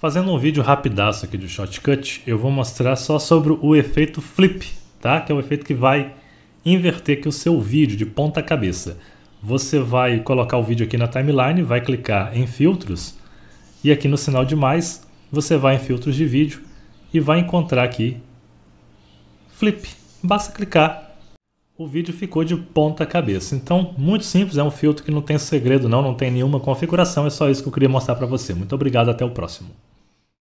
Fazendo um vídeo rapidaço aqui de shortcut, eu vou mostrar só sobre o efeito flip, tá? Que é o efeito que vai inverter aqui o seu vídeo de ponta cabeça. Você vai colocar o vídeo aqui na timeline, vai clicar em filtros e aqui no sinal de mais, você vai em filtros de vídeo e vai encontrar aqui flip. Basta clicar. O vídeo ficou de ponta cabeça. Então, muito simples, é um filtro que não tem segredo não, não tem nenhuma configuração, é só isso que eu queria mostrar para você. Muito obrigado, até o próximo.